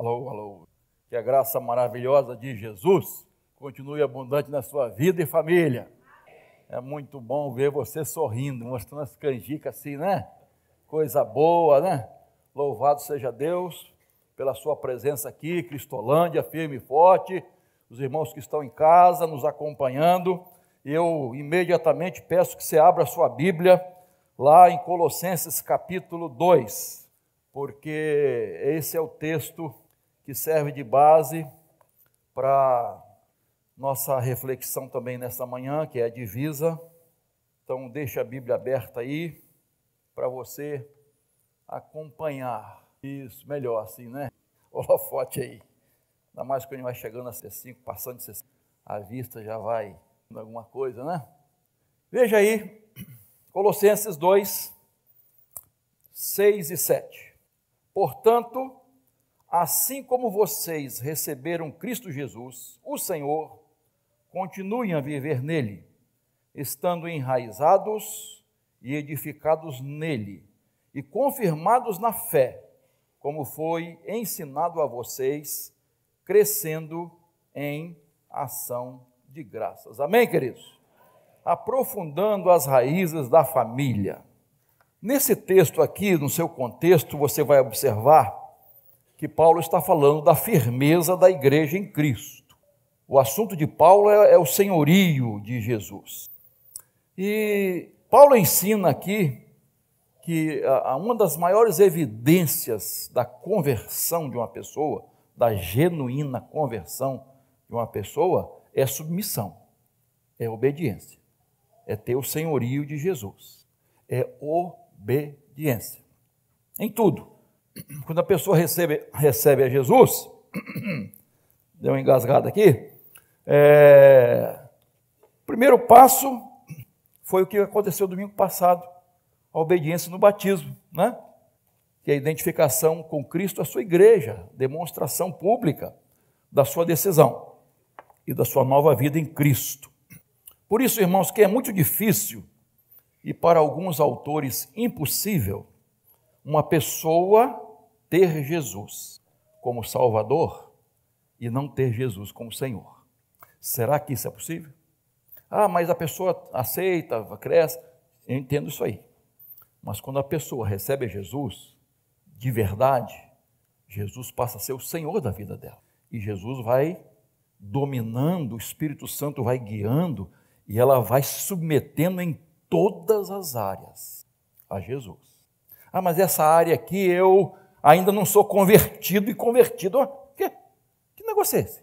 Alô, alô. Que a graça maravilhosa de Jesus continue abundante na sua vida e família. É muito bom ver você sorrindo, mostrando as canjicas assim, né? Coisa boa, né? Louvado seja Deus pela sua presença aqui, Cristolândia, firme e forte. Os irmãos que estão em casa nos acompanhando, eu imediatamente peço que você abra a sua Bíblia lá em Colossenses capítulo 2, porque esse é o texto que serve de base para nossa reflexão também nessa manhã, que é a divisa. Então, deixa a Bíblia aberta aí para você acompanhar. Isso, melhor assim, né? forte aí. Ainda mais quando vai chegando a C5, passando de 65, a vista já vai alguma coisa, né? Veja aí, Colossenses 2, 6 e 7. Portanto, Assim como vocês receberam Cristo Jesus, o Senhor, continuem a viver nele, estando enraizados e edificados nele, e confirmados na fé, como foi ensinado a vocês, crescendo em ação de graças. Amém, queridos? Aprofundando as raízes da família. Nesse texto aqui, no seu contexto, você vai observar que Paulo está falando da firmeza da igreja em Cristo. O assunto de Paulo é, é o senhorio de Jesus. E Paulo ensina aqui que uma das maiores evidências da conversão de uma pessoa, da genuína conversão de uma pessoa, é submissão, é obediência, é ter o senhorio de Jesus, é obediência em tudo quando a pessoa recebe, recebe a Jesus, deu uma engasgada aqui, é, primeiro passo foi o que aconteceu domingo passado, a obediência no batismo, né? que é a identificação com Cristo, a sua igreja, demonstração pública da sua decisão e da sua nova vida em Cristo. Por isso, irmãos, que é muito difícil e para alguns autores impossível uma pessoa ter Jesus como Salvador e não ter Jesus como Senhor. Será que isso é possível? Ah, mas a pessoa aceita, cresce. Eu entendo isso aí. Mas quando a pessoa recebe Jesus de verdade, Jesus passa a ser o Senhor da vida dela. E Jesus vai dominando, o Espírito Santo vai guiando e ela vai submetendo em todas as áreas a Jesus. Ah, mas essa área aqui eu ainda não sou convertido e convertido. Oh, ah, que, que negócio é esse?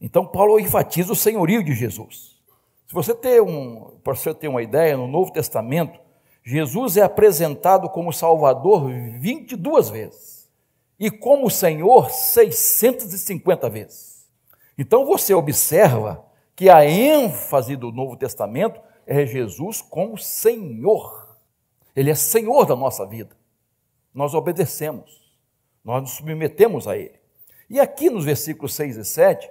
Então Paulo enfatiza o senhorio de Jesus. Se você tem um, para você ter uma ideia, no Novo Testamento, Jesus é apresentado como Salvador 22 vezes e como Senhor 650 vezes. Então você observa que a ênfase do Novo Testamento é Jesus como Senhor. Ele é Senhor da nossa vida. Nós obedecemos, nós nos submetemos a Ele. E aqui nos versículos 6 e 7,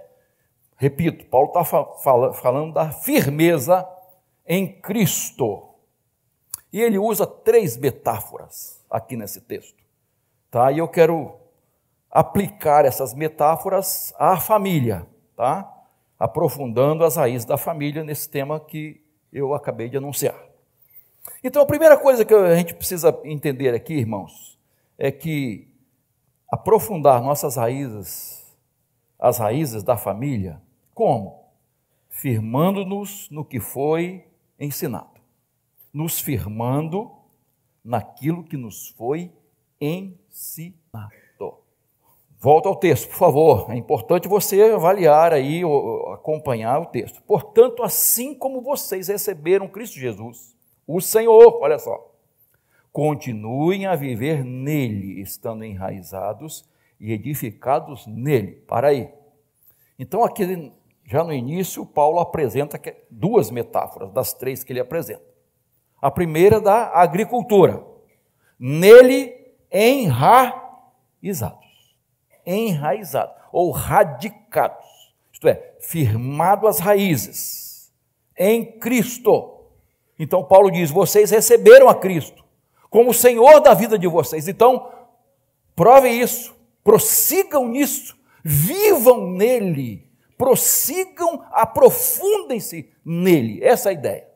repito, Paulo está falando da firmeza em Cristo. E ele usa três metáforas aqui nesse texto. Tá? E eu quero aplicar essas metáforas à família, tá? aprofundando as raízes da família nesse tema que eu acabei de anunciar. Então, a primeira coisa que a gente precisa entender aqui, irmãos, é que aprofundar nossas raízes, as raízes da família, como? Firmando-nos no que foi ensinado, nos firmando naquilo que nos foi ensinado. Volta ao texto, por favor. É importante você avaliar aí, acompanhar o texto. Portanto, assim como vocês receberam Cristo Jesus, o Senhor, olha só. Continuem a viver nele, estando enraizados e edificados nele. Para aí. Então, aqui, já no início, Paulo apresenta é duas metáforas das três que ele apresenta. A primeira é da agricultura. Nele enraizados. Enraizados ou radicados. Isto é, firmado as raízes em Cristo então Paulo diz: vocês receberam a Cristo como Senhor da vida de vocês. Então, provem isso, prossigam nisso, vivam nele, prossigam, aprofundem-se nele. Essa é a ideia.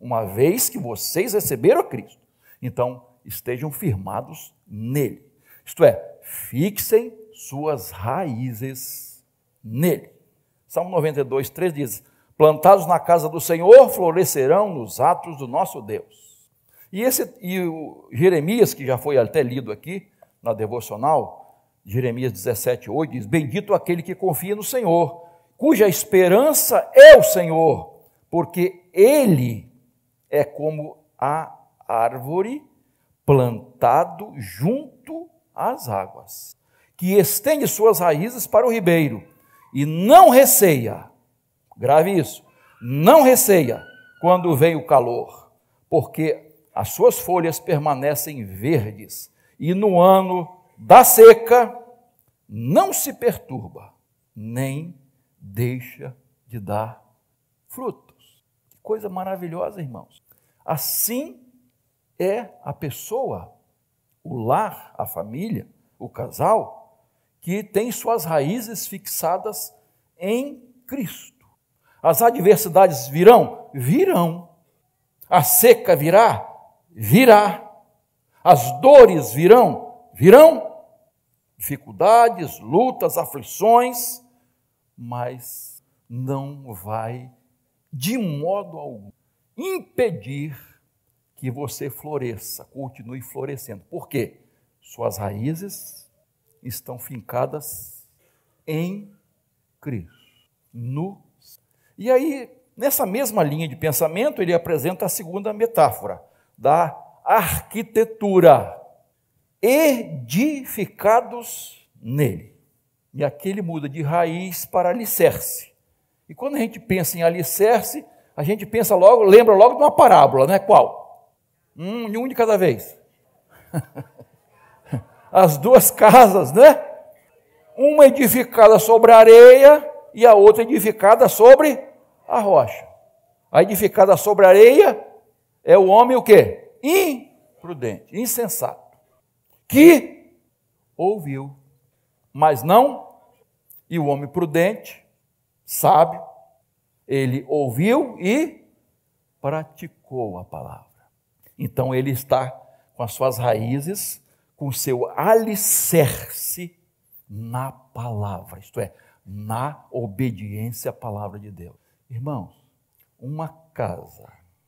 Uma vez que vocês receberam a Cristo, então estejam firmados nele. Isto é, fixem suas raízes nele. Salmo 92, 3 diz: plantados na casa do Senhor, florescerão nos atos do nosso Deus. E, esse, e o Jeremias, que já foi até lido aqui na devocional, Jeremias 17, 8, diz: Bendito aquele que confia no Senhor, cuja esperança é o Senhor, porque ele é como a árvore plantado junto às águas, que estende suas raízes para o ribeiro e não receia Grave isso. Não receia quando vem o calor, porque as suas folhas permanecem verdes e no ano da seca não se perturba, nem deixa de dar frutos. Que coisa maravilhosa, irmãos. Assim é a pessoa, o lar, a família, o casal, que tem suas raízes fixadas em Cristo. As adversidades virão? Virão. A seca virá? Virá. As dores virão? Virão. Dificuldades, lutas, aflições, mas não vai de modo algum impedir que você floresça, continue florescendo. Por quê? Suas raízes estão fincadas em Cristo, no e aí, nessa mesma linha de pensamento, ele apresenta a segunda metáfora da arquitetura. Edificados nele. E aqui ele muda de raiz para alicerce. E quando a gente pensa em alicerce, a gente pensa logo, lembra logo de uma parábola, né? Qual? Um, um de cada vez. As duas casas, né? Uma edificada sobre areia e a outra edificada sobre a rocha. A edificada sobre a areia é o homem o quê? Imprudente, insensato. Que ouviu, mas não. E o homem prudente, sábio, ele ouviu e praticou a palavra. Então ele está com as suas raízes, com seu alicerce na palavra, isto é, na obediência à palavra de Deus. Irmãos, uma casa,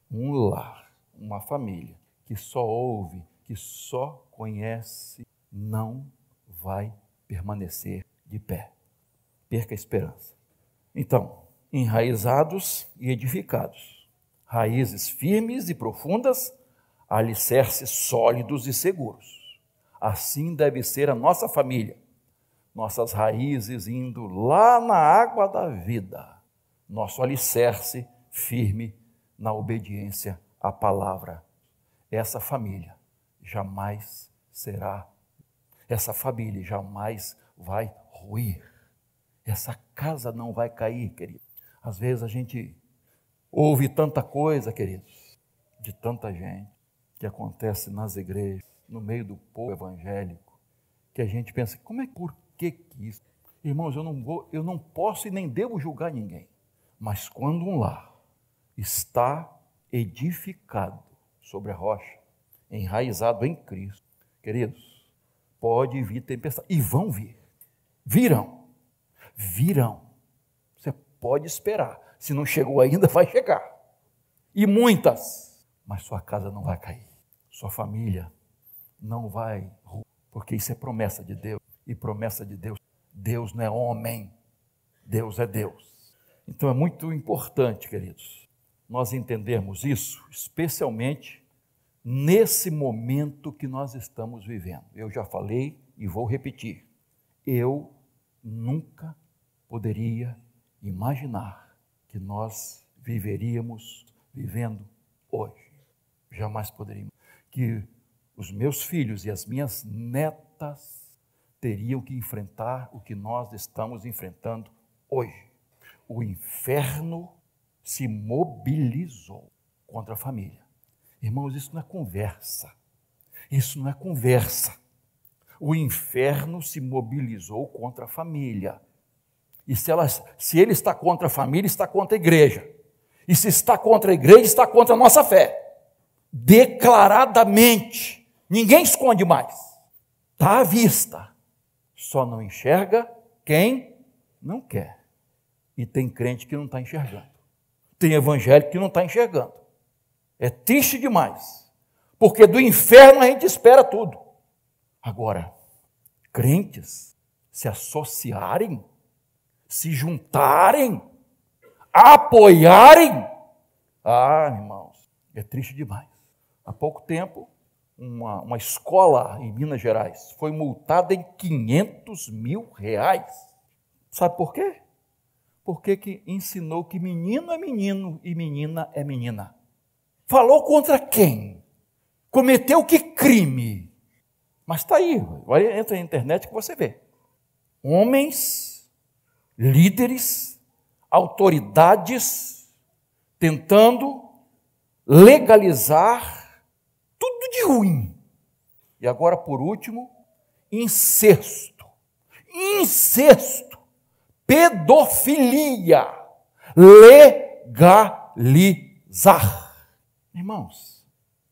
um lar, uma família que só ouve, que só conhece, não vai permanecer de pé. Perca a esperança. Então, enraizados e edificados, raízes firmes e profundas, alicerces sólidos e seguros. Assim deve ser a nossa família, nossas raízes indo lá na água da vida nosso alicerce firme na obediência à palavra. Essa família jamais será, essa família jamais vai ruir. Essa casa não vai cair, querido. Às vezes a gente ouve tanta coisa, queridos, de tanta gente, que acontece nas igrejas, no meio do povo evangélico, que a gente pensa, como é, por que, que isso? Irmãos, eu não vou, eu não posso e nem devo julgar ninguém. Mas quando um lar está edificado sobre a rocha, enraizado em Cristo, queridos, pode vir tempestade. E vão vir. Virão. Virão. Você pode esperar. Se não chegou ainda, vai chegar. E muitas. Mas sua casa não vai cair. Sua família não vai. Porque isso é promessa de Deus. E promessa de Deus. Deus não é homem. Deus é Deus. Então é muito importante, queridos, nós entendermos isso, especialmente nesse momento que nós estamos vivendo. Eu já falei e vou repetir. Eu nunca poderia imaginar que nós viveríamos vivendo hoje. Jamais poderíamos. Que os meus filhos e as minhas netas teriam que enfrentar o que nós estamos enfrentando hoje o inferno se mobilizou contra a família. Irmãos, isso não é conversa. Isso não é conversa. O inferno se mobilizou contra a família. E se, ela, se ele está contra a família, está contra a igreja. E se está contra a igreja, está contra a nossa fé. Declaradamente. Ninguém esconde mais. Está à vista. Só não enxerga quem não quer. E tem crente que não está enxergando. Tem evangélico que não está enxergando. É triste demais. Porque do inferno a gente espera tudo. Agora, crentes se associarem, se juntarem, apoiarem. Ah, irmãos, é triste demais. Há pouco tempo, uma, uma escola em Minas Gerais foi multada em 500 mil reais. Sabe por quê? porque que ensinou que menino é menino e menina é menina. Falou contra quem? Cometeu que crime? Mas está aí, vai entra na internet que você vê. Homens, líderes, autoridades tentando legalizar tudo de ruim. E agora, por último, incesto. Incesto pedofilia legalizar. Irmãos,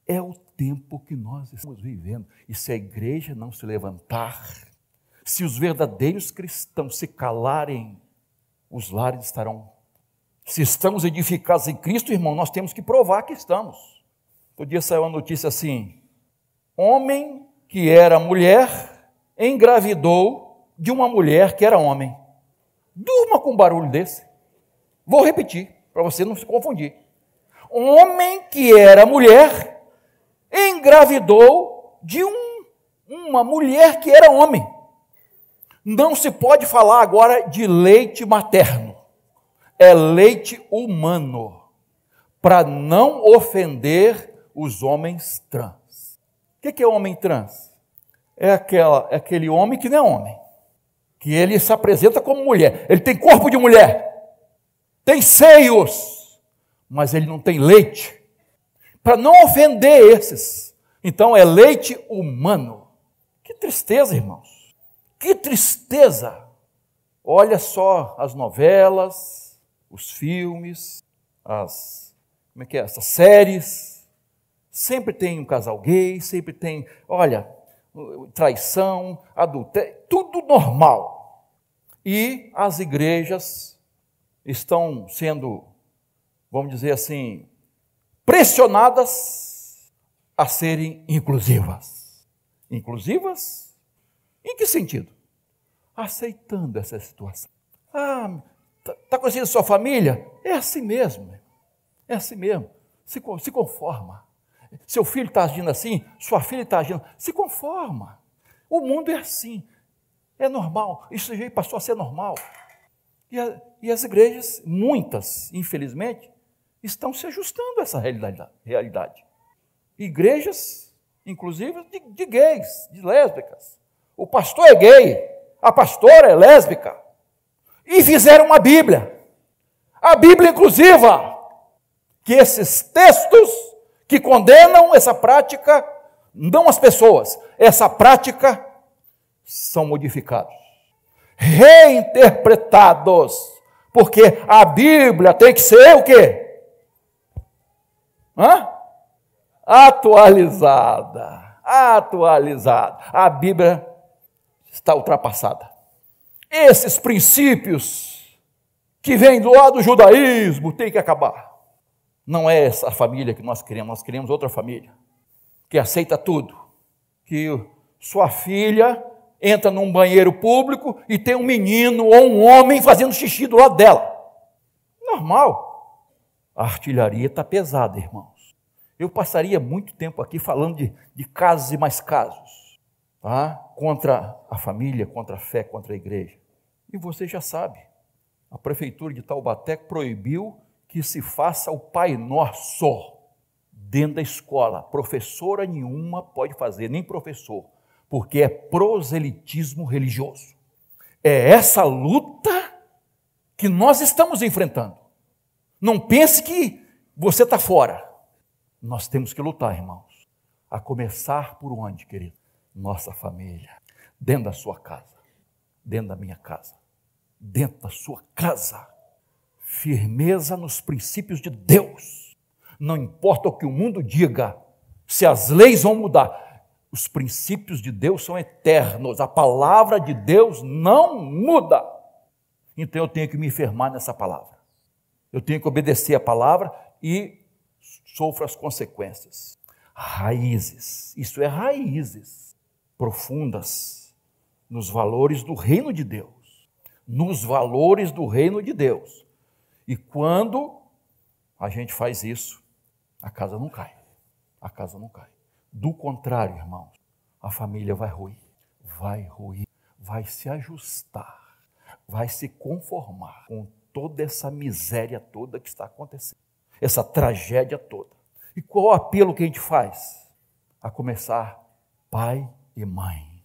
é o tempo que nós estamos vivendo. E se a igreja não se levantar, se os verdadeiros cristãos se calarem, os lares estarão. Se estamos edificados em Cristo, irmão, nós temos que provar que estamos. Outro dia saiu uma notícia assim: homem que era mulher engravidou de uma mulher que era homem. Durma com um barulho desse. Vou repetir, para você não se confundir. Um homem que era mulher engravidou de um, uma mulher que era homem. Não se pode falar agora de leite materno, é leite humano, para não ofender os homens trans. O que é homem trans? É, aquela, é aquele homem que não é homem que ele se apresenta como mulher. Ele tem corpo de mulher, tem seios, mas ele não tem leite. Para não ofender esses. Então é leite humano. Que tristeza, irmãos. Que tristeza. Olha só as novelas, os filmes, as como é que é, essas séries. Sempre tem um casal gay, sempre tem, olha, traição, adultério, tudo normal. E as igrejas estão sendo, vamos dizer assim, pressionadas a serem inclusivas. Inclusivas? Em que sentido? Aceitando essa situação. Ah, está tá, conhecendo sua família? É assim mesmo. É assim mesmo. Se, se conforma seu filho está agindo assim, sua filha está agindo. Se conforma. O mundo é assim. É normal. Isso já passou a ser normal. E, a, e as igrejas, muitas, infelizmente, estão se ajustando a essa realidade. Igrejas, inclusive, de, de gays, de lésbicas. O pastor é gay, a pastora é lésbica. E fizeram uma Bíblia. A Bíblia inclusiva. Que esses textos que condenam essa prática, não as pessoas, essa prática, são modificados, reinterpretados, porque a Bíblia tem que ser o quê? Hã? Atualizada, atualizada. A Bíblia está ultrapassada. Esses princípios que vêm do lado do judaísmo têm que acabar. Não é essa família que nós queremos, nós queremos outra família que aceita tudo. Que sua filha entra num banheiro público e tem um menino ou um homem fazendo xixi do lado dela. Normal. A artilharia está pesada, irmãos. Eu passaria muito tempo aqui falando de, de casos e mais casos, tá? contra a família, contra a fé, contra a igreja. E você já sabe, a prefeitura de Taubaté proibiu que se faça o Pai Nosso dentro da escola. Professora nenhuma pode fazer, nem professor, porque é proselitismo religioso. É essa luta que nós estamos enfrentando. Não pense que você está fora. Nós temos que lutar, irmãos. A começar por onde, querido? Nossa família. Dentro da sua casa. Dentro da minha casa. Dentro da sua casa firmeza nos princípios de Deus. Não importa o que o mundo diga, se as leis vão mudar, os princípios de Deus são eternos, a palavra de Deus não muda. Então eu tenho que me enfermar nessa palavra. Eu tenho que obedecer a palavra e sofro as consequências. Raízes, isso é raízes profundas nos valores do reino de Deus. Nos valores do reino de Deus e quando a gente faz isso, a casa não cai. A casa não cai. Do contrário, irmãos, a família vai ruir, vai ruir, vai se ajustar, vai se conformar com toda essa miséria toda que está acontecendo, essa tragédia toda. E qual o apelo que a gente faz? A começar, pai e mãe,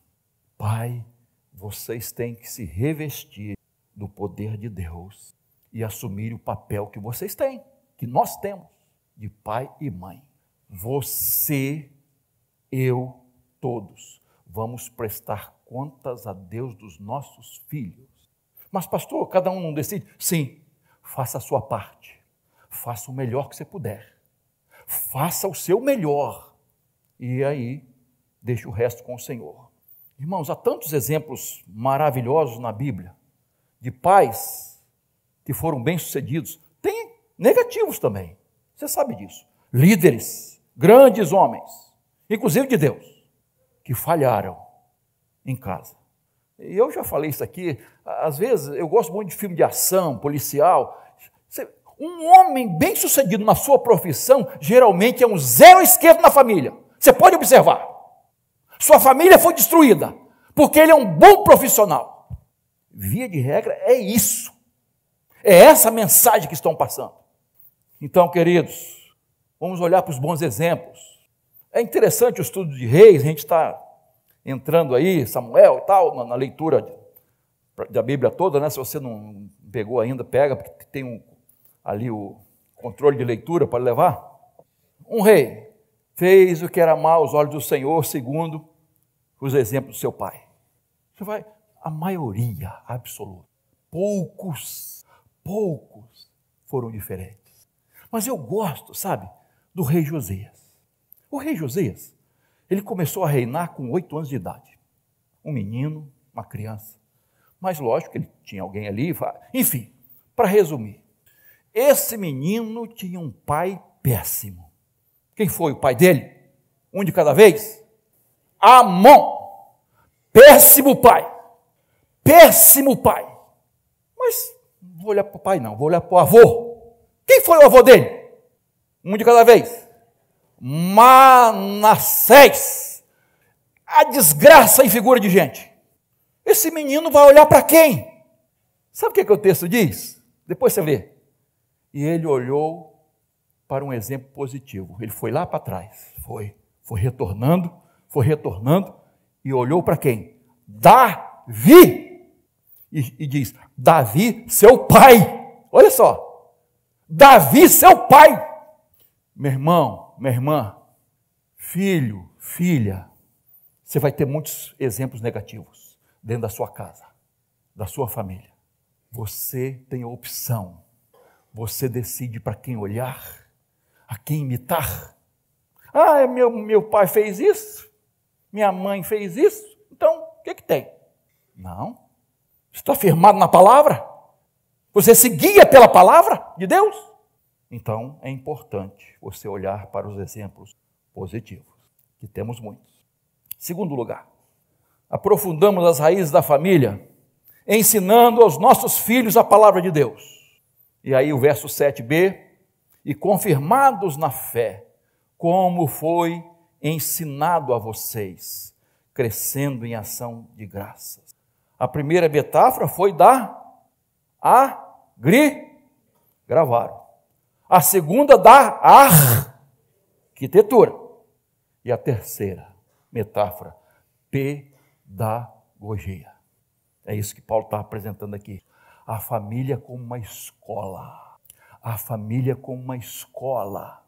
pai, vocês têm que se revestir do poder de Deus e assumir o papel que vocês têm, que nós temos, de pai e mãe. Você, eu, todos, vamos prestar contas a Deus dos nossos filhos. Mas, pastor, cada um não decide? Sim, faça a sua parte. Faça o melhor que você puder. Faça o seu melhor. E aí, deixe o resto com o Senhor. Irmãos, há tantos exemplos maravilhosos na Bíblia de pais que foram bem-sucedidos, tem negativos também. Você sabe disso. Líderes, grandes homens, inclusive de Deus, que falharam em casa. E eu já falei isso aqui, às vezes eu gosto muito de filme de ação, policial. Um homem bem-sucedido na sua profissão geralmente é um zero esquerdo na família. Você pode observar. Sua família foi destruída porque ele é um bom profissional. Via de regra, é isso. É essa mensagem que estão passando. Então, queridos, vamos olhar para os bons exemplos. É interessante o estudo de reis, a gente está entrando aí, Samuel e tal, na, na leitura de, da Bíblia toda, né? Se você não pegou ainda, pega, porque tem um, ali o controle de leitura para levar. Um rei fez o que era mal aos olhos do Senhor, segundo os exemplos do seu pai. Você vai, a maioria absoluta, poucos poucos foram diferentes. Mas eu gosto, sabe, do rei Josias. O rei Josias, ele começou a reinar com oito anos de idade. Um menino, uma criança. Mas lógico que ele tinha alguém ali. Enfim, para resumir, esse menino tinha um pai péssimo. Quem foi o pai dele? Um de cada vez? Amon. Péssimo pai. Péssimo pai. Mas não vou olhar para o pai, não, vou olhar para o avô. Quem foi o avô dele? Um de cada vez. Manassés. A desgraça em figura de gente. Esse menino vai olhar para quem? Sabe o que, é que o texto diz? Depois você vê. E ele olhou para um exemplo positivo. Ele foi lá para trás. Foi. Foi retornando, foi retornando e olhou para quem? Davi! e, e diz: Davi, seu pai. Olha só. Davi, seu pai. Meu irmão, minha irmã, filho, filha, você vai ter muitos exemplos negativos dentro da sua casa, da sua família. Você tem a opção. Você decide para quem olhar, a quem imitar. Ah, é meu, meu pai fez isso, minha mãe fez isso, então o que, que tem? Não está firmado na palavra? Você se guia pela palavra de Deus? Então é importante você olhar para os exemplos positivos, que temos muitos. Segundo lugar, aprofundamos as raízes da família, ensinando aos nossos filhos a palavra de Deus. E aí o verso 7b, e confirmados na fé, como foi ensinado a vocês, crescendo em ação de graças. A primeira metáfora foi da agri, gravar, A segunda da arquitetura. E a terceira metáfora, pedagogia. É isso que Paulo está apresentando aqui. A família como uma escola. A família como uma escola.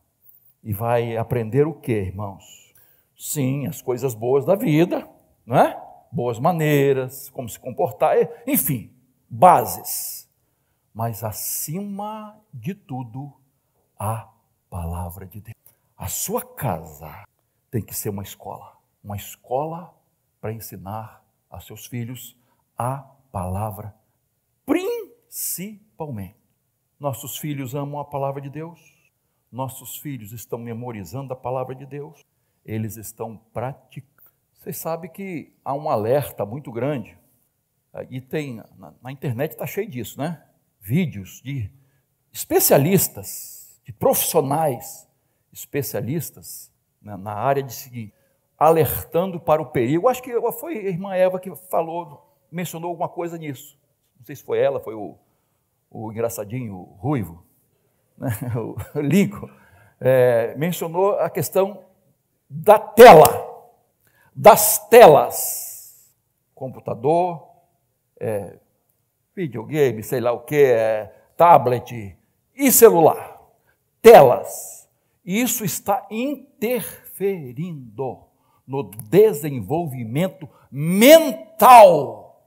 E vai aprender o que, irmãos? Sim, as coisas boas da vida, não é? boas maneiras, como se comportar, enfim, bases. Mas acima de tudo, a palavra de Deus. A sua casa tem que ser uma escola, uma escola para ensinar a seus filhos a palavra, principalmente. Nossos filhos amam a palavra de Deus. Nossos filhos estão memorizando a palavra de Deus. Eles estão praticando vocês sabem que há um alerta muito grande, eh, e tem, na, na internet está cheio disso, né? Vídeos de especialistas, de profissionais especialistas né, na área de seguir, alertando para o perigo. Acho que foi a irmã Eva que falou, mencionou alguma coisa nisso. Não sei se foi ela, foi o, o engraçadinho, o ruivo, né? o Lico, é, eh, mencionou a questão da tela das telas, computador, é, videogame, sei lá o que, é, tablet e celular, telas. Isso está interferindo no desenvolvimento mental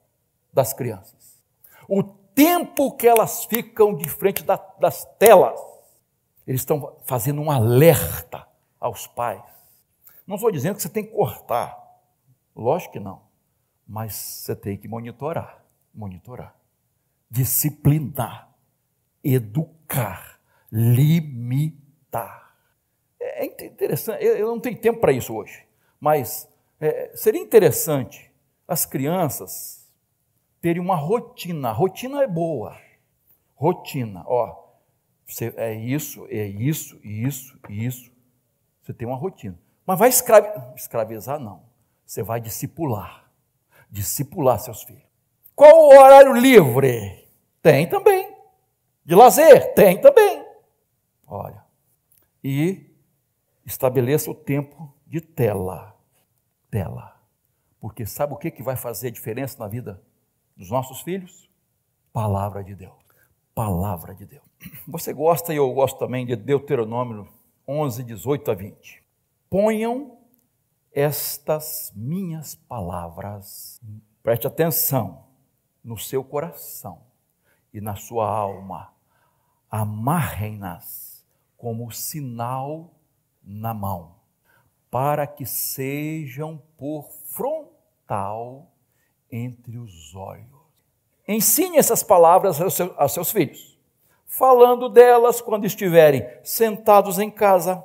das crianças. O tempo que elas ficam de frente da, das telas, eles estão fazendo um alerta aos pais. Não estou dizendo que você tem que cortar, Lógico que não. Mas você tem que monitorar, monitorar, disciplinar, educar, limitar. É, é interessante, eu não tenho tempo para isso hoje, mas é, seria interessante as crianças terem uma rotina. rotina é boa. Rotina, ó, você, é isso, é isso, isso, isso. Você tem uma rotina. Mas vai escravi escravizar, não você vai discipular, discipular seus filhos. Qual o horário livre? Tem também. De lazer? Tem também. Olha, e estabeleça o tempo de tela. Tela. Porque sabe o que, que vai fazer a diferença na vida dos nossos filhos? Palavra de Deus. Palavra de Deus. Você gosta e eu gosto também de Deuteronômio 11, 18 a 20. Ponham estas minhas palavras. Preste atenção no seu coração e na sua alma. Amarrem-nas como sinal na mão, para que sejam por frontal entre os olhos. Ensine essas palavras aos seus, aos seus filhos, falando delas quando estiverem sentados em casa,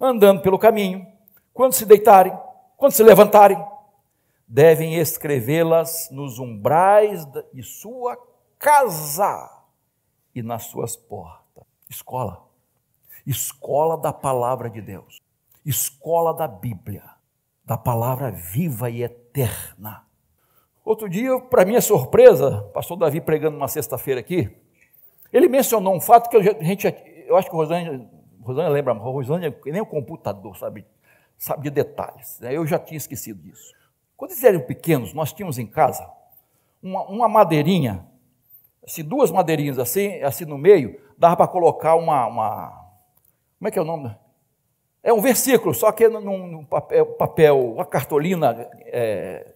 andando pelo caminho quando se deitarem, quando se levantarem, devem escrevê-las nos umbrais de sua casa e nas suas portas. Escola. Escola da palavra de Deus. Escola da Bíblia. Da palavra viva e eterna. Outro dia, para minha surpresa, pastor Davi pregando uma sexta-feira aqui, ele mencionou um fato que a gente, eu acho que o Rosane, Rosane lembra, Rosane nem o computador, sabe, sabia detalhes. Né? Eu já tinha esquecido disso. Quando eles eram pequenos, nós tínhamos em casa uma, uma madeirinha, assim, duas madeirinhas assim, assim no meio, dava para colocar uma, uma, Como é que é o nome? É um versículo, só que num, num papel, papel, uma cartolina é,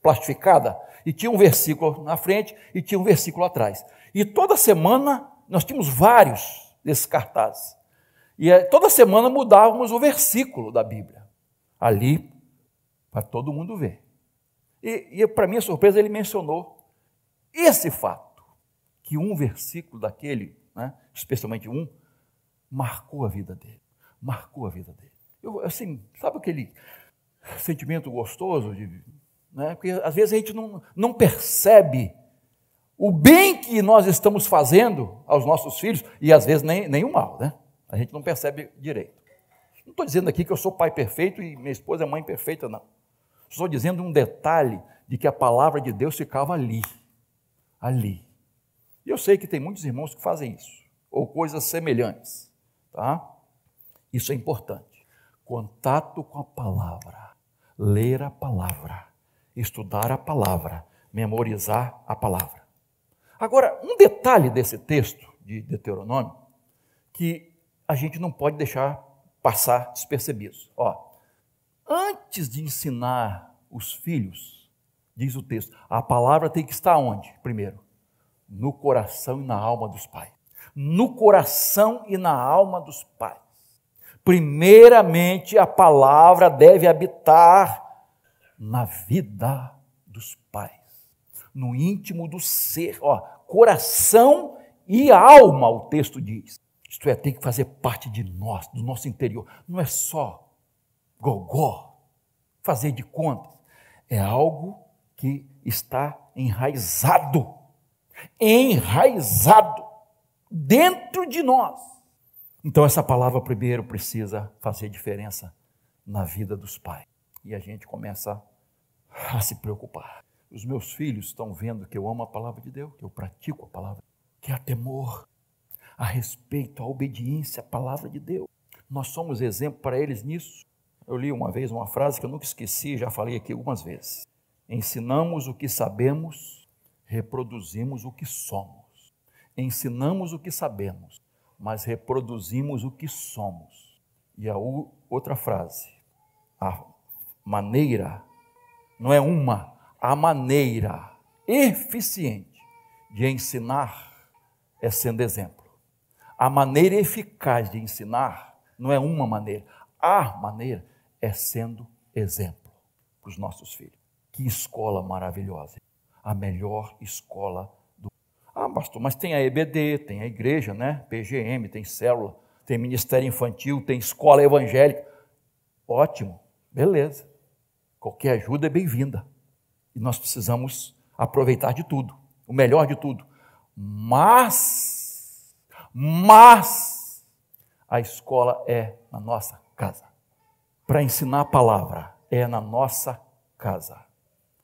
plastificada, e tinha um versículo na frente e tinha um versículo atrás. E toda semana nós tínhamos vários desses cartazes. E é, toda semana mudávamos o versículo da Bíblia ali para todo mundo ver. E, e para minha surpresa, ele mencionou esse fato, que um versículo daquele, né, especialmente um, marcou a vida dele. Marcou a vida dele. Eu, assim, sabe aquele sentimento gostoso? De, né, porque às vezes a gente não, não percebe o bem que nós estamos fazendo aos nossos filhos, e às vezes nem, nem o mal, né? A gente não percebe direito. Não estou dizendo aqui que eu sou pai perfeito e minha esposa é mãe perfeita, não. Estou dizendo um detalhe de que a palavra de Deus ficava ali, ali. E eu sei que tem muitos irmãos que fazem isso, ou coisas semelhantes, tá? Isso é importante. Contato com a palavra, ler a palavra, estudar a palavra, memorizar a palavra. Agora, um detalhe desse texto de Deuteronômio que a gente não pode deixar passar despercebidos. Ó, antes de ensinar os filhos, diz o texto, a palavra tem que estar onde? Primeiro, no coração e na alma dos pais. No coração e na alma dos pais. Primeiramente, a palavra deve habitar na vida dos pais, no íntimo do ser, ó, coração e alma, o texto diz. Isto é, tem que fazer parte de nós, do nosso interior. Não é só gogó, fazer de conta. É algo que está enraizado, enraizado dentro de nós. Então, essa palavra primeiro precisa fazer diferença na vida dos pais. E a gente começa a se preocupar. Os meus filhos estão vendo que eu amo a palavra de Deus, que eu pratico a palavra, que há temor, a respeito, a obediência à palavra de Deus. Nós somos exemplo para eles nisso. Eu li uma vez uma frase que eu nunca esqueci, já falei aqui algumas vezes. Ensinamos o que sabemos, reproduzimos o que somos. Ensinamos o que sabemos, mas reproduzimos o que somos. E a outra frase, a maneira, não é uma, a maneira eficiente de ensinar é sendo exemplo. A maneira eficaz de ensinar não é uma maneira, a maneira é sendo exemplo para os nossos filhos. Que escola maravilhosa! A melhor escola do Ah, pastor, mas tem a EBD, tem a igreja, né? PGM, tem célula, tem ministério infantil, tem escola evangélica. Ótimo, beleza. Qualquer ajuda é bem-vinda. E nós precisamos aproveitar de tudo, o melhor de tudo. Mas mas a escola é na nossa casa. Para ensinar a palavra, é na nossa casa.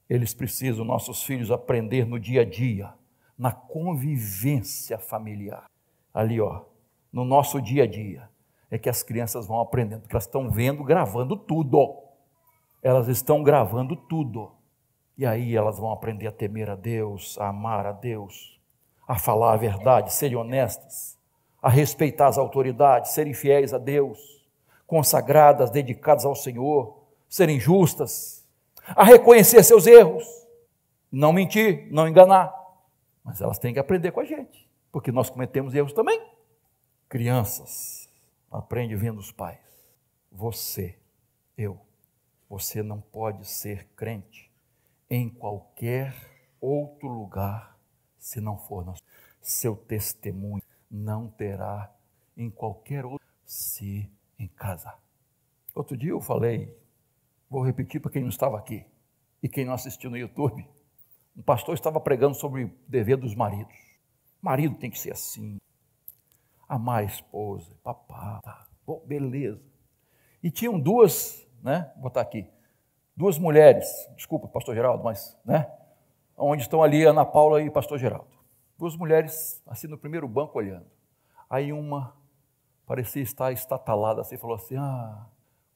Eles precisam, nossos filhos, aprender no dia a dia, na convivência familiar. Ali, ó, no nosso dia a dia, é que as crianças vão aprendendo, porque elas estão vendo, gravando tudo. Elas estão gravando tudo. E aí elas vão aprender a temer a Deus, a amar a Deus, a falar a verdade, serem honestas a respeitar as autoridades, serem fiéis a Deus, consagradas, dedicadas ao Senhor, serem justas, a reconhecer seus erros, não mentir, não enganar. Mas elas têm que aprender com a gente, porque nós cometemos erros também. Crianças, aprende vendo os pais. Você, eu, você não pode ser crente em qualquer outro lugar se não for nosso, seu testemunho não terá em qualquer outro se em casa. Outro dia eu falei, vou repetir para quem não estava aqui e quem não assistiu no YouTube. Um pastor estava pregando sobre o dever dos maridos. Marido tem que ser assim. Amar a esposa, papá, tá, bom, beleza. E tinham duas, né? Vou botar aqui. Duas mulheres, desculpa, pastor Geraldo, mas, né? Onde estão ali Ana Paula e pastor Geraldo. Duas mulheres, assim, no primeiro banco olhando. Aí uma parecia estar estatalada, assim, falou assim: Ah,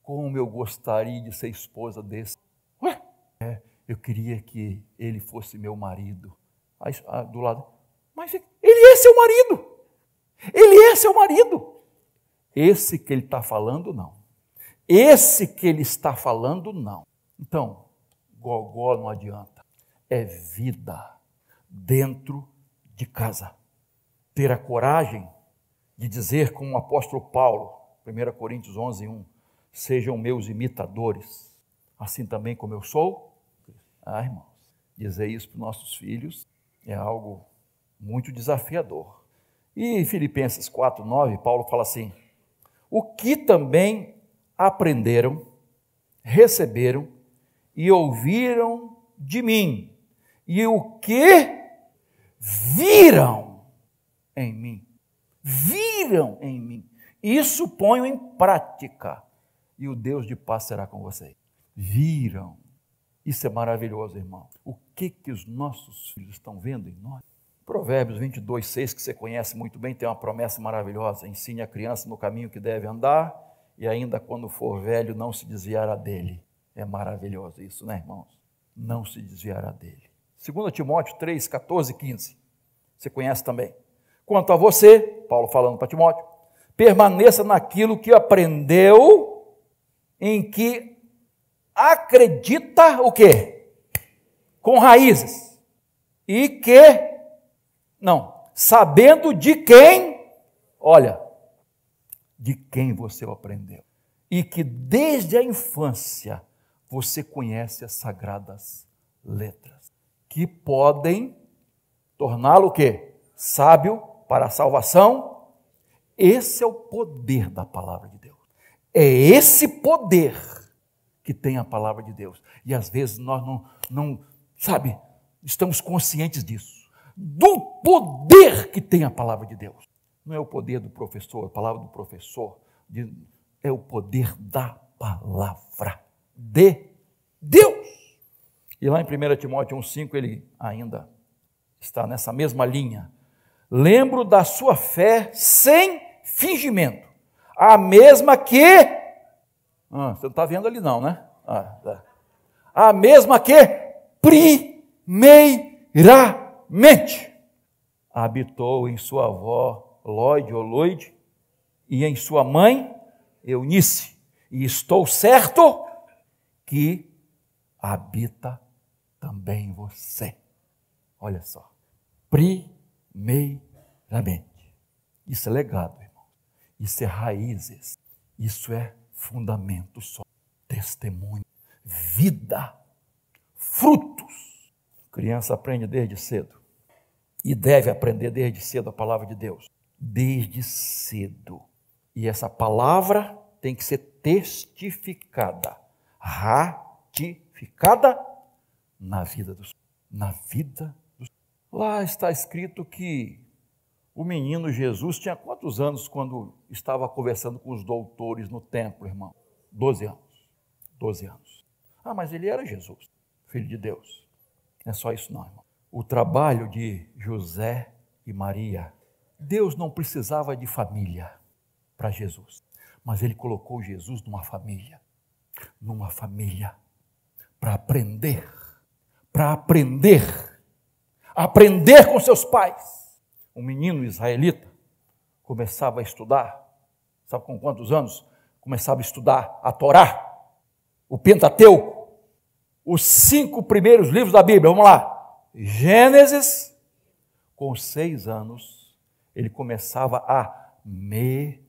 como eu gostaria de ser esposa desse. Ué? É, eu queria que ele fosse meu marido. Aí, ah, do lado, mas ele é seu marido! Ele é seu marido! Esse que ele está falando, não. Esse que ele está falando, não. Então, gogó não adianta. É vida dentro de casa. Ter a coragem de dizer, como o apóstolo Paulo, 1 Coríntios 11, 1, sejam meus imitadores, assim também como eu sou. Ah, irmãos, dizer isso para os nossos filhos é algo muito desafiador. E em Filipenses 4, 9, Paulo fala assim: o que também aprenderam, receberam e ouviram de mim, e o que viram em mim. Viram em mim. Isso ponho em prática. E o Deus de paz será com vocês. Viram. Isso é maravilhoso, irmão. O que que os nossos filhos estão vendo em nós? Provérbios 22, 6, que você conhece muito bem, tem uma promessa maravilhosa. Ensine a criança no caminho que deve andar, e ainda quando for velho, não se desviará dele. É maravilhoso isso, né, irmãos? Não se desviará dele. 2 Timóteo 3, 14 15. Você conhece também. Quanto a você, Paulo falando para Timóteo, permaneça naquilo que aprendeu, em que acredita o quê? Com raízes. E que, não, sabendo de quem, olha, de quem você aprendeu. E que desde a infância você conhece as sagradas letras que podem torná-lo o quê? Sábio para a salvação. Esse é o poder da palavra de Deus. É esse poder que tem a palavra de Deus. E às vezes nós não, não sabe, estamos conscientes disso. Do poder que tem a palavra de Deus. Não é o poder do professor, a palavra do professor, é o poder da palavra de Deus. E lá em 1 Timóteo 1,5 ele ainda está nessa mesma linha. Lembro da sua fé sem fingimento, a mesma que. Ah, você não está vendo ali, não, né? Ah, tá. A mesma que primeiramente habitou em sua avó Lloyd ou Lloyd e em sua mãe Eunice. E estou certo que habita também você. Olha só. Primeiramente. Isso é legado, irmão. Isso é raízes. Isso é fundamento só. Testemunho. Vida. Frutos. criança aprende desde cedo. E deve aprender desde cedo a palavra de Deus. Desde cedo. E essa palavra tem que ser testificada, ratificada na vida dos na vida dos Lá está escrito que o menino Jesus tinha quantos anos quando estava conversando com os doutores no templo, irmão? Doze anos. Doze anos. Ah, mas ele era Jesus, filho de Deus. Não é só isso, não, irmão. O trabalho de José e Maria. Deus não precisava de família para Jesus, mas ele colocou Jesus numa família. Numa família para aprender para aprender, aprender com seus pais. Um menino israelita começava a estudar, sabe com quantos anos? Começava a estudar a Torá, o Pentateuco, os cinco primeiros livros da Bíblia. Vamos lá. Gênesis, com seis anos, ele começava a memorizar.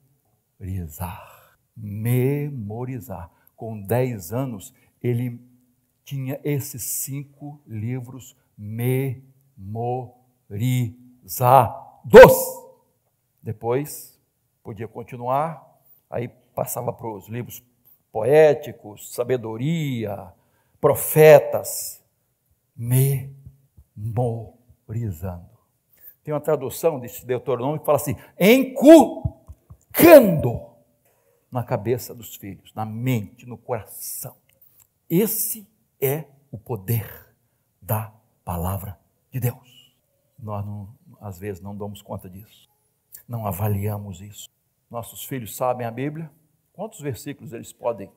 Memorizar. Com dez anos, ele tinha esses cinco livros memorizados. Depois podia continuar, aí passava para os livros poéticos, sabedoria, profetas, memorizando. Tem uma tradução desse Deuteronômio que fala assim: encucando na cabeça dos filhos, na mente, no coração. Esse é o poder da palavra de Deus. Nós, não, às vezes, não damos conta disso, não avaliamos isso. Nossos filhos sabem a Bíblia, quantos versículos eles podem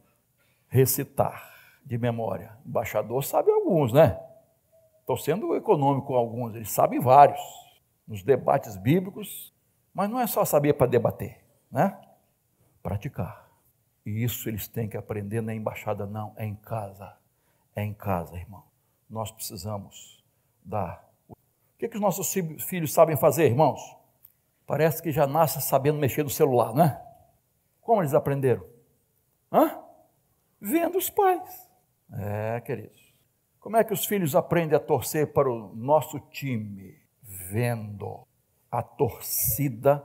recitar de memória? O embaixador sabe alguns, né? Estou sendo econômico com alguns, eles sabem vários, nos debates bíblicos, mas não é só saber para debater, né? Praticar. E isso eles têm que aprender na embaixada, não, é em casa é em casa, irmão. Nós precisamos dar. O que, é que os nossos filhos sabem fazer, irmãos? Parece que já nascem sabendo mexer no celular, né? Como eles aprenderam? Hã? Vendo os pais. É, queridos. Como é que os filhos aprendem a torcer para o nosso time? Vendo a torcida,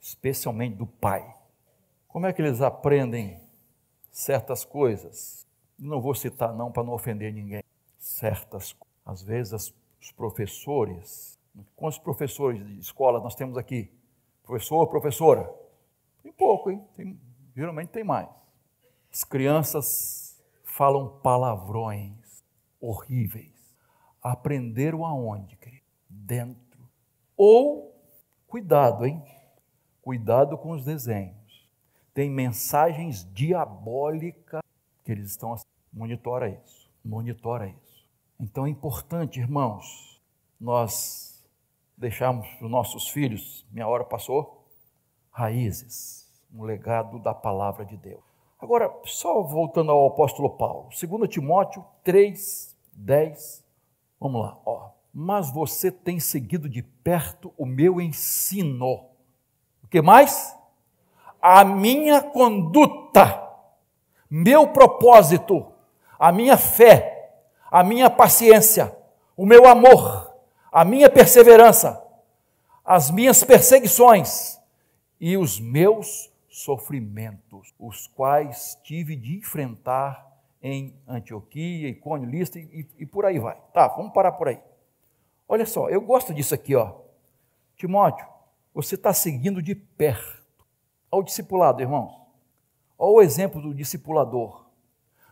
especialmente do pai. Como é que eles aprendem certas coisas? não vou citar não para não ofender ninguém, certas Às vezes as, os professores, quantos professores de escola nós temos aqui? Professor, professora? Tem pouco, hein? Tem, geralmente tem mais. As crianças falam palavrões horríveis. Aprenderam aonde, querido? Dentro. Ou, cuidado, hein? Cuidado com os desenhos. Tem mensagens diabólicas que eles estão assim. monitora isso, monitora isso. Então é importante, irmãos, nós deixarmos para os nossos filhos, minha hora passou, raízes, um legado da palavra de Deus. Agora, só voltando ao apóstolo Paulo, 2 Timóteo 3, 10, vamos lá, ó. Mas você tem seguido de perto o meu ensino. O que mais? A minha conduta meu propósito, a minha fé, a minha paciência, o meu amor, a minha perseverança, as minhas perseguições e os meus sofrimentos, os quais tive de enfrentar em Antioquia, Icônio, Lista e, e por aí vai. Tá, vamos parar por aí. Olha só, eu gosto disso aqui, ó. Timóteo, você está seguindo de perto ao discipulado, irmãos. Olha o exemplo do discipulador.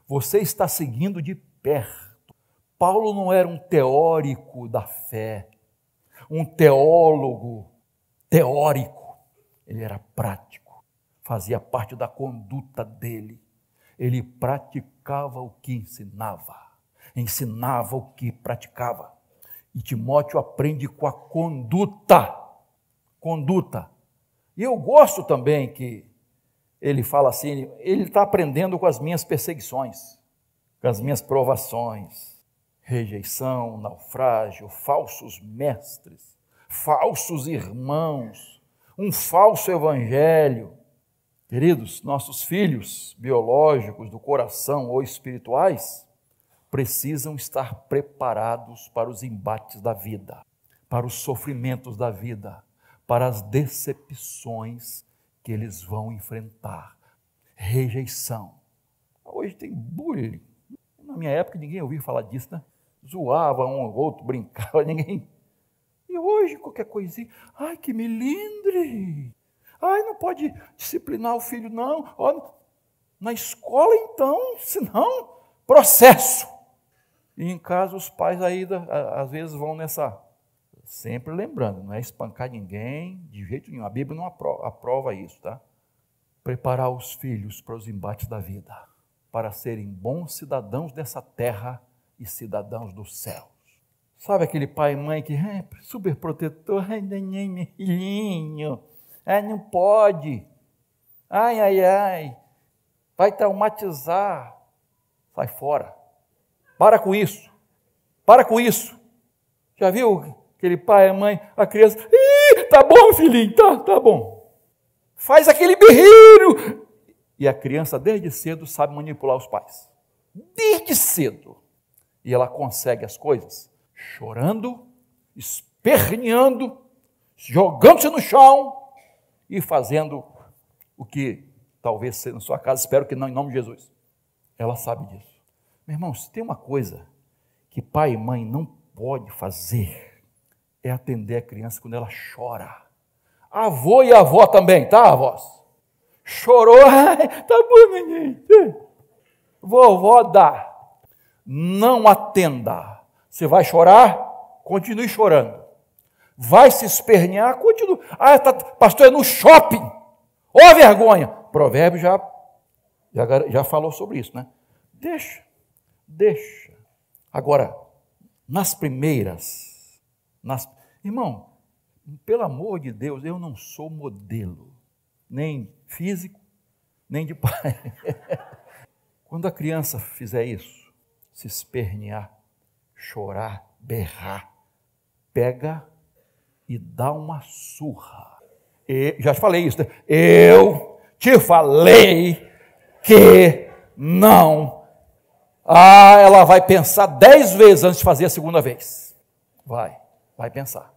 Você está seguindo de perto. Paulo não era um teórico da fé, um teólogo teórico. Ele era prático, fazia parte da conduta dele. Ele praticava o que ensinava, ensinava o que praticava. E Timóteo aprende com a conduta. Conduta. E eu gosto também que ele fala assim: ele está aprendendo com as minhas perseguições, com as minhas provações, rejeição, naufrágio, falsos mestres, falsos irmãos, um falso evangelho. Queridos, nossos filhos biológicos do coração ou espirituais precisam estar preparados para os embates da vida, para os sofrimentos da vida, para as decepções que eles vão enfrentar. Rejeição. Hoje tem bullying. Na minha época ninguém ouvia falar disso, né? Zoava um ou outro, brincava, ninguém. E hoje qualquer coisinha, ai que melindre! Ai, não pode disciplinar o filho, não. Olha na escola então, senão, processo. E em casa os pais ainda às vezes vão nessa Sempre lembrando, não é espancar ninguém de jeito nenhum. A Bíblia não aprova, aprova isso, tá? Preparar os filhos para os embates da vida, para serem bons cidadãos dessa terra e cidadãos dos céus. Sabe aquele pai e mãe que é ah, super protetor, ai, neném, meu filhinho, ai, não pode, ai, ai, ai, vai traumatizar, sai fora, para com isso, para com isso. Já viu Aquele pai, a mãe, a criança. Ih, tá bom, filhinho, tá, tá bom. Faz aquele berreiro. E a criança, desde cedo, sabe manipular os pais. Desde cedo. E ela consegue as coisas chorando, esperneando, jogando-se no chão e fazendo o que talvez seja na sua casa, espero que não, em nome de Jesus. Ela sabe disso. Meu irmão, se tem uma coisa que pai e mãe não pode fazer, é atender a criança quando ela chora. Avô e avó também, tá, avós? Chorou, tá bom, bonito. Vovó dá. Não atenda. Você vai chorar? Continue chorando. Vai se espernear? Continue. Ah, tá, pastor, é no shopping. Ô oh, vergonha! Provérbio já, já, já falou sobre isso, né? Deixa, deixa. Agora, nas primeiras nas... Irmão, pelo amor de Deus, eu não sou modelo, nem físico, nem de pai. Quando a criança fizer isso, se espernear, chorar, berrar, pega e dá uma surra. E, já te falei isso, né? eu te falei que não. Ah, ela vai pensar dez vezes antes de fazer a segunda vez. Vai. Vai pensar.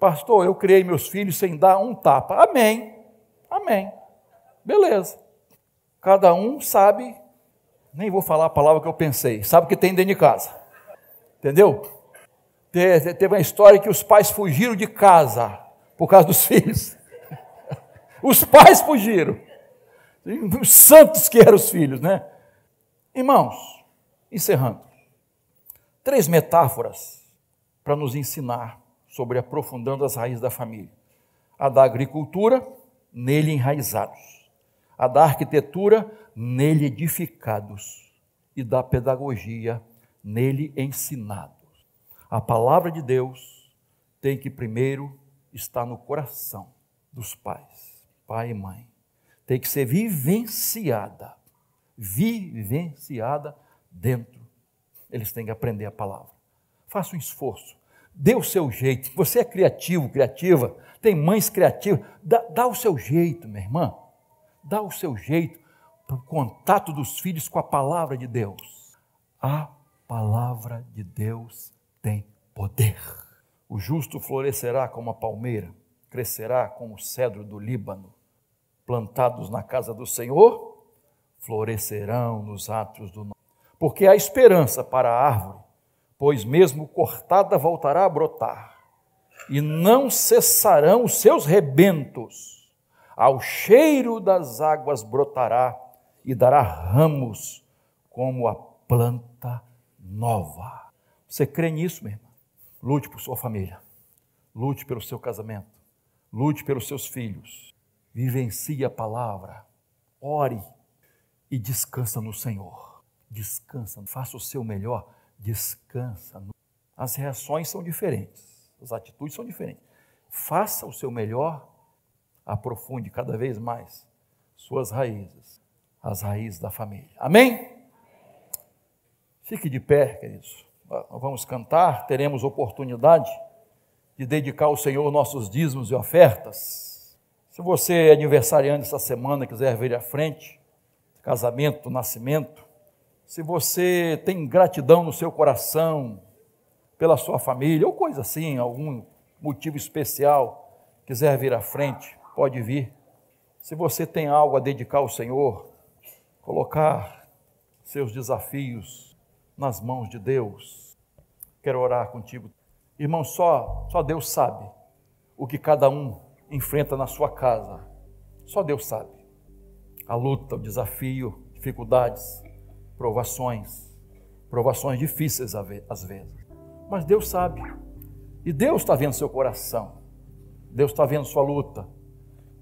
Pastor, eu criei meus filhos sem dar um tapa. Amém. Amém. Beleza. Cada um sabe, nem vou falar a palavra que eu pensei, sabe o que tem dentro de casa. Entendeu? Teve uma história que os pais fugiram de casa por causa dos filhos. Os pais fugiram. Os santos que eram os filhos, né? Irmãos, encerrando. Três metáforas para nos ensinar sobre aprofundando as raízes da família. A da agricultura, nele enraizados. A da arquitetura, nele edificados. E da pedagogia, nele ensinados. A palavra de Deus tem que primeiro estar no coração dos pais, pai e mãe. Tem que ser vivenciada, vivenciada dentro. Eles têm que aprender a palavra. Faça um esforço. Dê o seu jeito. Você é criativo, criativa. Tem mães criativas. Dá, dá o seu jeito, minha irmã. Dá o seu jeito para o contato dos filhos com a palavra de Deus. A palavra de Deus tem poder. O justo florescerá como a palmeira, crescerá como o cedro do Líbano. Plantados na casa do Senhor, florescerão nos atos do nosso. Porque há esperança para a árvore pois mesmo cortada voltará a brotar, e não cessarão os seus rebentos. Ao cheiro das águas brotará e dará ramos como a planta nova. Você crê nisso, minha Lute por sua família, lute pelo seu casamento, lute pelos seus filhos. Vivencie a palavra, ore e descansa no Senhor. Descansa, faça o seu melhor Descansa. As reações são diferentes, as atitudes são diferentes. Faça o seu melhor, aprofunde cada vez mais suas raízes, as raízes da família. Amém? Fique de pé, queridos. Nós vamos cantar, teremos oportunidade de dedicar ao Senhor nossos dízimos e ofertas. Se você é aniversariante essa semana, quiser ver à frente, casamento, nascimento, se você tem gratidão no seu coração pela sua família, ou coisa assim, algum motivo especial, quiser vir à frente, pode vir. Se você tem algo a dedicar ao Senhor, colocar seus desafios nas mãos de Deus. Quero orar contigo. Irmão, só, só Deus sabe o que cada um enfrenta na sua casa. Só Deus sabe. A luta, o desafio, dificuldades provações, provações difíceis às vezes. Mas Deus sabe, e Deus está vendo seu coração, Deus está vendo sua luta,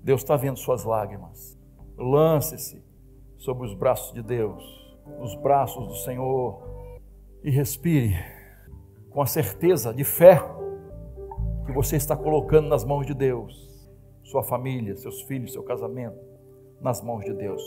Deus está vendo suas lágrimas. Lance-se sobre os braços de Deus, nos braços do Senhor, e respire com a certeza de fé que você está colocando nas mãos de Deus, sua família, seus filhos, seu casamento, nas mãos de Deus.